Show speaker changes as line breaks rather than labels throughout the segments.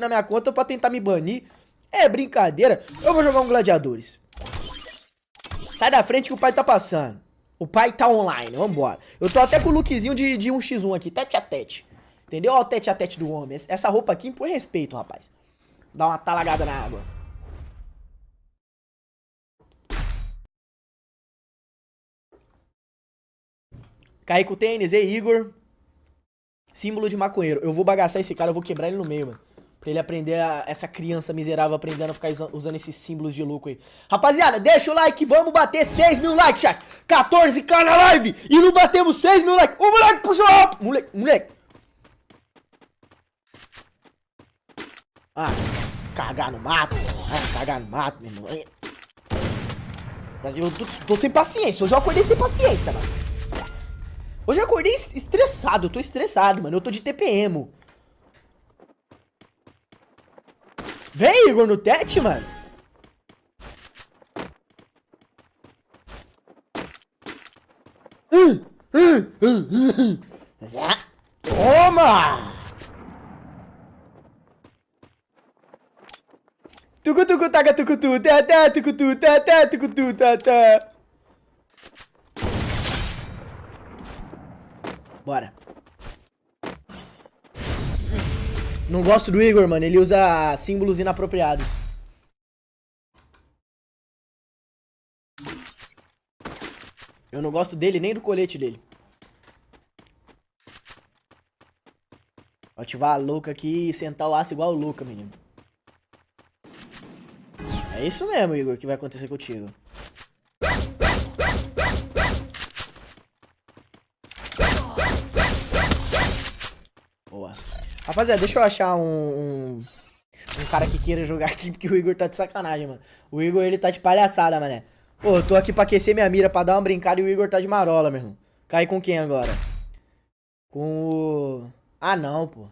na minha conta pra tentar me banir. É brincadeira. Eu vou jogar um Gladiadores. Sai da frente que o pai tá passando. O pai tá online, vambora. Eu tô até com o lookzinho de, de 1x1 aqui, tete a tete. Entendeu? Ó o tete a tete do homem. Essa roupa aqui impõe respeito, rapaz. Dá uma talagada na água. Caí com o tênis, ei, Igor. Símbolo de maconheiro. Eu vou bagaçar esse cara, eu vou quebrar ele no meio, mano. Pra ele aprender, a, essa criança miserável aprendendo a ficar usando esses símbolos de lucro aí. Rapaziada, deixa o like, vamos bater 6 mil likes, chat. 14k na live e não batemos 6 mil likes. O moleque puxou, moleque, moleque. Ah, cagar no mato, é, cagar no mato, meu irmão. Eu tô, tô sem paciência, eu já acordei sem paciência, mano. Hoje eu acordei estressado, eu tô estressado, mano. Eu tô de TPM. Vem, Igor, no tete, mano. Hum, hum, hum, Toma! Tucutucu taca tucutu tata tucutu tata ta tata Bora Não gosto do Igor, mano. Ele usa símbolos inapropriados. Eu não gosto dele nem do colete dele. Vou ativar a louca aqui e sentar o aço igual o Luca, menino. É isso mesmo, Igor, que vai acontecer contigo. Rapaziada, deixa eu achar um, um, um, cara que queira jogar aqui, porque o Igor tá de sacanagem, mano. O Igor, ele tá de palhaçada, mané. Pô, eu tô aqui pra aquecer minha mira, pra dar uma brincada, e o Igor tá de marola, meu irmão. Cai com quem agora? Com o... Ah, não, pô.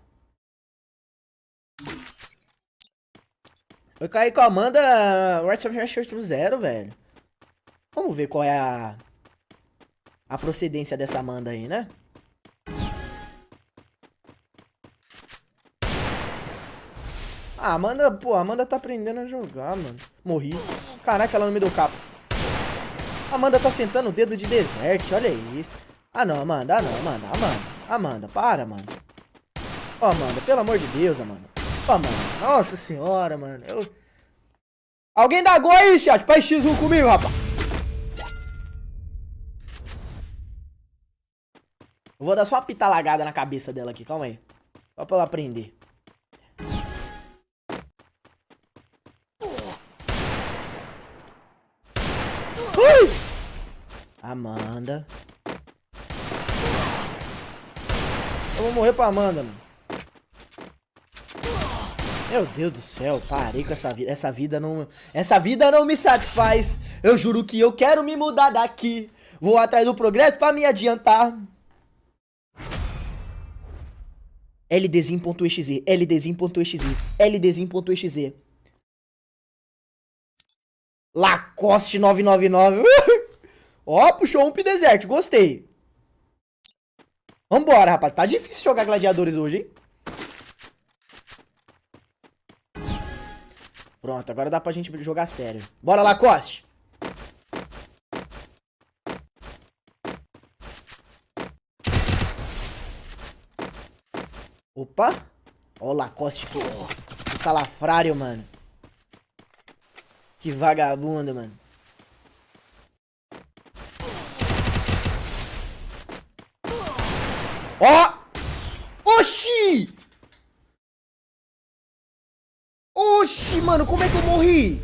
Eu caí com a Amanda Red Shirt zero, velho. Vamos ver qual é a... A procedência dessa Amanda aí, né? Ah, Amanda, pô, a Amanda tá aprendendo a jogar, mano. Morri. Caraca, ela não me deu capa. Amanda tá sentando o dedo de deserto, olha isso. Ah não, Amanda, ah não, Amanda, Amanda. Amanda, para, mano. Ó, oh, Amanda, pelo amor de Deus, Amanda. Ó, oh, nossa senhora, mano. Eu... Alguém dá gol aí, chat, pra X1 comigo, rapaz. Eu vou dar só uma pitalagada na cabeça dela aqui, calma aí. Só pra ela aprender. Amanda. Eu vou morrer pra Amanda, mano. Meu Deus do céu, parei com essa vida. Essa vida não. Essa vida não me satisfaz. Eu juro que eu quero me mudar daqui. Vou atrás do progresso pra me adiantar. LDzinho.exe, LDzinho.exe, LDzinho.exe. Lacoste 999. Ó, puxou um pro deserto, gostei. Vambora, rapaz. Tá difícil jogar gladiadores hoje, hein? Pronto, agora dá pra gente jogar sério. Bora, Lacoste! Opa! Ó o Lacoste, Que salafrário, mano. Que vagabundo, mano. Ó! Oh! Oxi! Oxi, mano, como é que eu morri?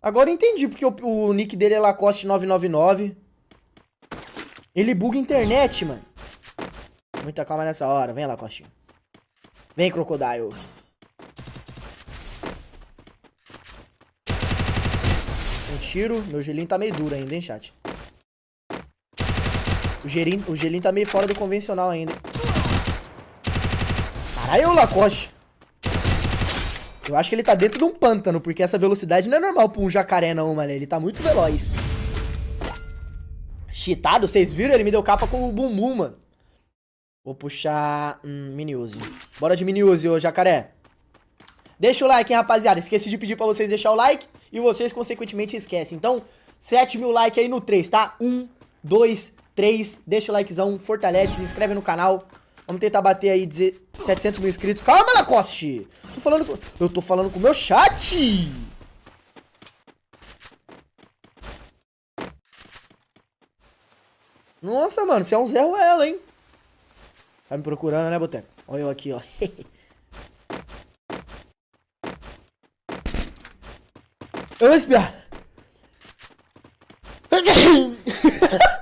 Agora eu entendi porque o, o nick dele é Lacoste999. Ele buga internet, mano. Muita calma nessa hora. Vem, Lacoste. Vem, Crocodile. Um tiro. Meu gelinho tá meio duro ainda, hein, chat. O Gelim, o Gelim tá meio fora do convencional ainda. Caralho, o Lacoste. Eu acho que ele tá dentro de um pântano, porque essa velocidade não é normal pra um jacaré não, mano. Ele tá muito veloz. Cheatado, vocês viram? Ele me deu capa com o bumbum, mano. Vou puxar... Hum, mini Bora de mini use, ô jacaré. Deixa o like, hein, rapaziada. Esqueci de pedir pra vocês deixar o like e vocês, consequentemente, esquecem. Então, 7 mil likes aí no 3, tá? 1, 2, 3. 3. Deixa o likezão, fortalece, se inscreve no canal. Vamos tentar bater aí 700 mil inscritos. Calma, Lacoste! Tô falando com... Eu tô falando com o meu chat! Nossa, mano, você é um Zé Ruela, hein? Tá me procurando, né, Boteco? Olha eu aqui, ó. Eu vou espiar.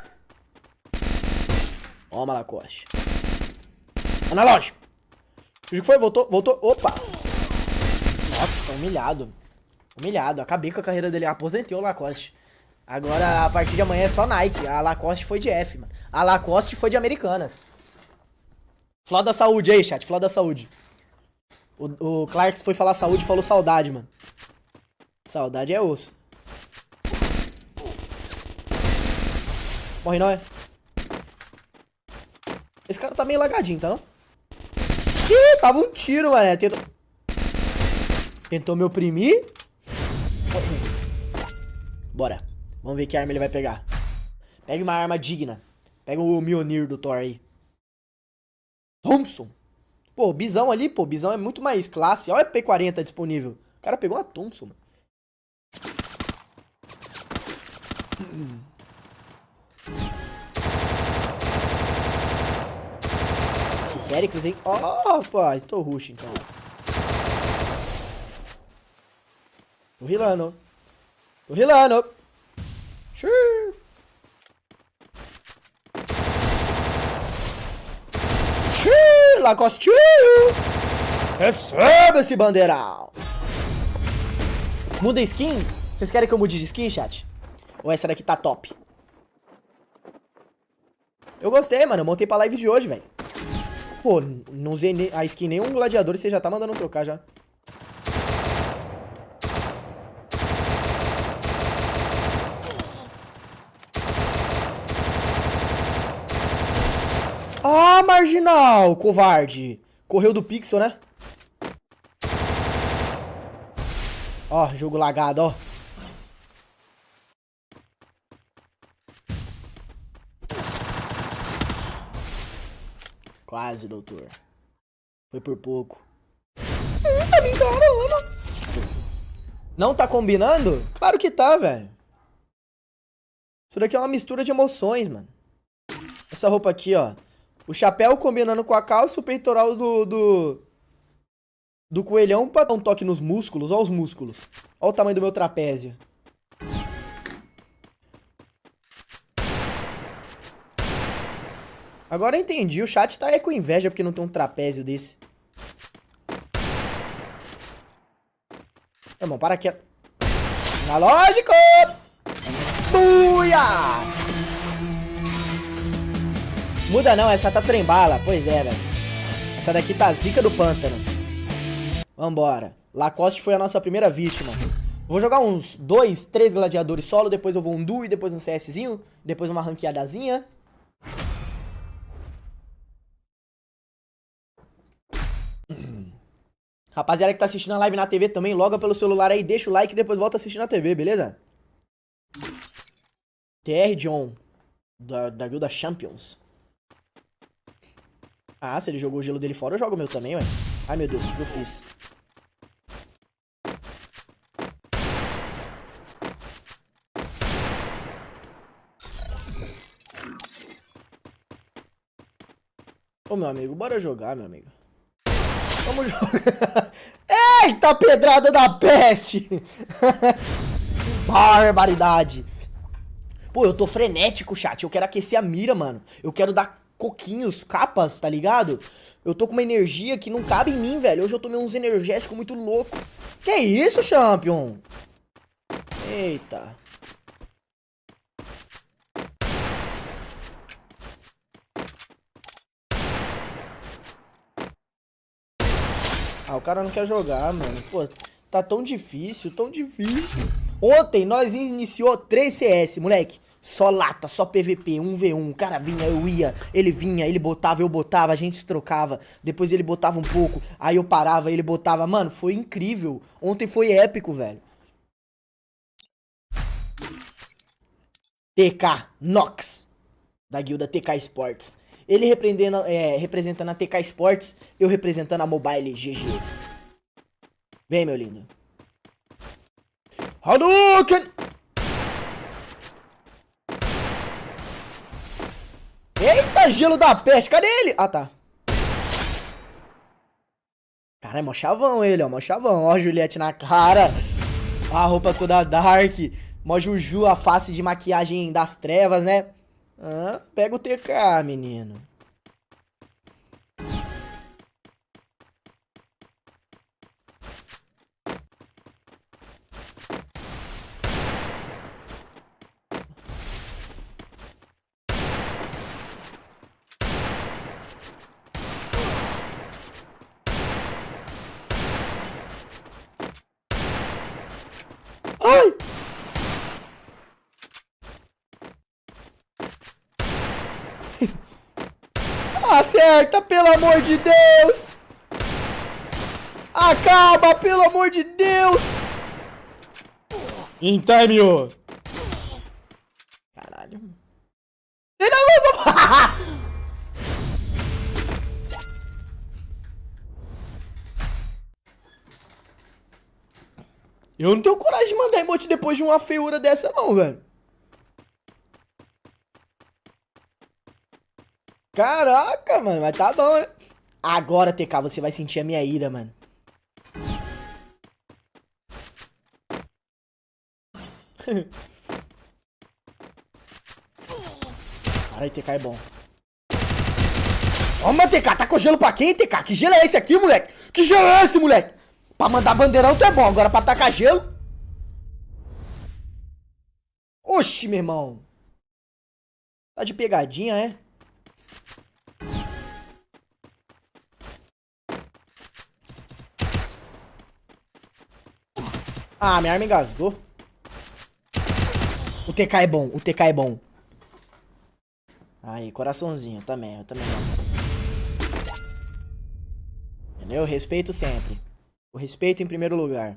Toma, Lacoste. Analógico. O que foi? Voltou, voltou. Opa. Nossa, humilhado. Humilhado. Acabei com a carreira dele. Aposentei o Lacoste. Agora, a partir de amanhã é só Nike. A Lacoste foi de F, mano. A Lacoste foi de Americanas. Fala da saúde aí, chat. Fala da saúde. O, o Clark foi falar saúde falou saudade, mano. Saudade é osso. Morre não é? Esse cara tá meio lagadinho, tá não? Ih, tava um tiro, mané. Tentou... Tentou me oprimir. Bora. Vamos ver que arma ele vai pegar. Pega uma arma digna. Pega o Mionir do Thor aí. Thompson. Pô, o Bisão ali, pô. O Bisão é muito mais classe. Olha a P40 disponível. O cara pegou uma Thompson, mano. Pericles, hein? Ó, oh, rapaz, estou rush então. Tô rilando. Tô rilando. Xiii. Xiii, Lacostinho. Recebe esse bandeirão. Muda skin? Vocês querem que eu mude de skin, chat? Ou essa daqui tá top? Eu gostei, mano. Eu montei pra live de hoje, velho. Pô, não usei nem, a skin nem um gladiador e você já tá mandando trocar já. Ah, marginal, covarde. Correu do pixel, né? Ó, jogo lagado, ó. quase, doutor. Foi por pouco. Não tá combinando? Claro que tá, velho. Isso daqui é uma mistura de emoções, mano. Essa roupa aqui, ó. O chapéu combinando com a calça, o peitoral do... do do coelhão pra dar um toque nos músculos. Olha os músculos. Olha o tamanho do meu trapézio. Agora eu entendi, o chat tá aí com inveja porque não tem um trapézio desse. Irmão, para aqui. Na lógico! Buia! Muda não, essa tá trembala. Pois é, velho. Essa daqui tá zica do pântano. Vambora. Lacoste foi a nossa primeira vítima. Vou jogar uns dois, três gladiadores solo, depois eu vou um duo e depois um CSzinho, depois uma ranqueadazinha. Rapaziada que tá assistindo a live na TV também, loga pelo celular aí, deixa o like e depois volta assistindo na TV, beleza? TR John, da, da guilda Champions. Ah, se ele jogou o gelo dele fora, eu jogo o meu também, ué. Ai, meu Deus, o que, que eu fiz? Ô, meu amigo, bora jogar, meu amigo. Vamos jogar. Eita, pedrada da peste! Barbaridade! Pô, eu tô frenético, chat. Eu quero aquecer a mira, mano. Eu quero dar coquinhos, capas, tá ligado? Eu tô com uma energia que não cabe em mim, velho. Hoje eu tomei uns energéticos muito louco. Que isso, champion? Eita. Ah, o cara não quer jogar, mano. Pô, tá tão difícil, tão difícil. Ontem nós iniciou 3 CS, moleque. Só lata, só PVP, 1v1. O cara vinha, eu ia, ele vinha, ele botava, eu botava, a gente trocava. Depois ele botava um pouco, aí eu parava, ele botava. Mano, foi incrível. Ontem foi épico, velho. TK Nox, da guilda TK Sports. Ele representando, é, representando a TK Sports, eu representando a Mobile GG. Vem, meu lindo. Hadouken! Eita, gelo da peste, cadê ele? Ah, tá. Caralho, é mó chavão ele, ó, mó chavão. Ó, Juliette na cara. A roupa toda dark. Mó Juju, a face de maquiagem das trevas, né? Ah, pega o TK, menino. Ai! acerta, pelo amor de Deus! Acaba, pelo amor de Deus! In time, ô! Caralho. Ele não Eu não tenho coragem de mandar emote depois de uma feiura dessa não, velho. Caraca, mano, mas tá bom, né? Agora, TK, você vai sentir a minha ira, mano. Caralho, TK é bom. Toma, TK, tá com gelo pra quem, TK? Que gelo é esse aqui, moleque? Que gelo é esse, moleque? Pra mandar bandeirão tu é bom, agora pra tacar gelo... Oxi, meu irmão. Tá de pegadinha, é? Ah, minha arma engasgou. O TK é bom, o TK é bom. Aí, coraçãozinho, também, eu também Entendeu? Respeito sempre. O respeito em primeiro lugar.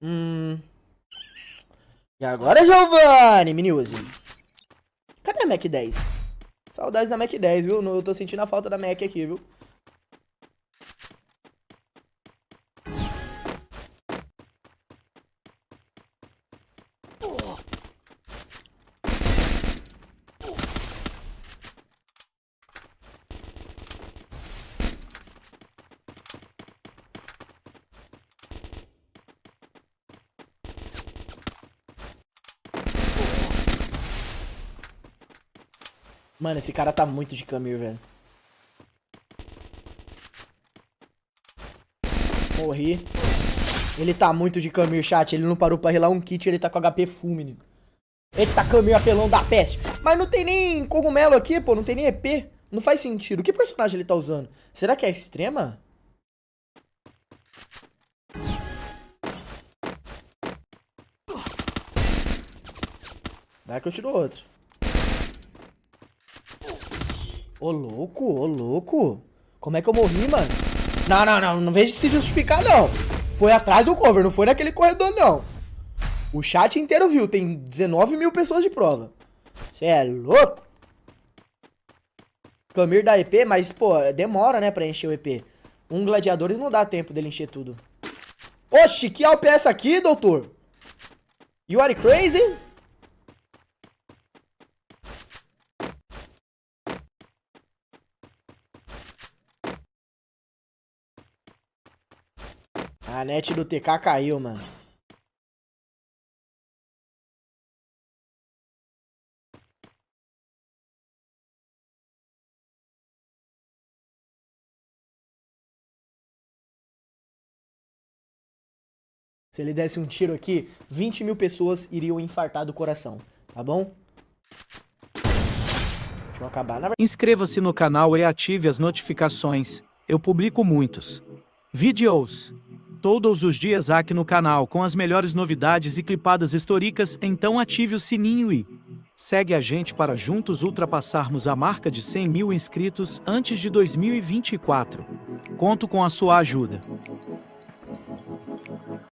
Hum. E agora, Giovanni, Miniuse. Cadê a Mac 10? Saudades da Mac 10, viu? Eu tô sentindo a falta da Mac aqui, viu? Mano, esse cara tá muito de Camir, velho. Morri. Ele tá muito de Camir, chat. Ele não parou pra relar um kit, ele tá com HP full, menino. Eita, tá Camir apelão da peste. Mas não tem nem cogumelo aqui, pô. Não tem nem EP. Não faz sentido. Que personagem ele tá usando? Será que é extrema? Vai que eu tiro outro. Ô louco, ô louco. Como é que eu morri, mano? Não, não, não. Não vejo se justificar, não. Foi atrás do cover, não foi naquele corredor, não. O chat inteiro viu. Tem 19 mil pessoas de prova. Você é louco? Camir da EP, mas, pô, demora, né, pra encher o EP. Um gladiadores não dá tempo dele encher tudo. Oxi, que AWP é essa aqui, doutor? You are crazy? A net do TK caiu, mano. Se ele desse um tiro aqui, 20 mil pessoas iriam infartar do coração, tá bom? Deixa eu acabar. Na... Inscreva-se no canal e ative as notificações. Eu publico muitos vídeos todos os dias aqui no canal com as melhores novidades e clipadas históricas, então ative o sininho e segue a gente para juntos ultrapassarmos a marca de 100 mil inscritos antes de 2024. Conto com a sua ajuda.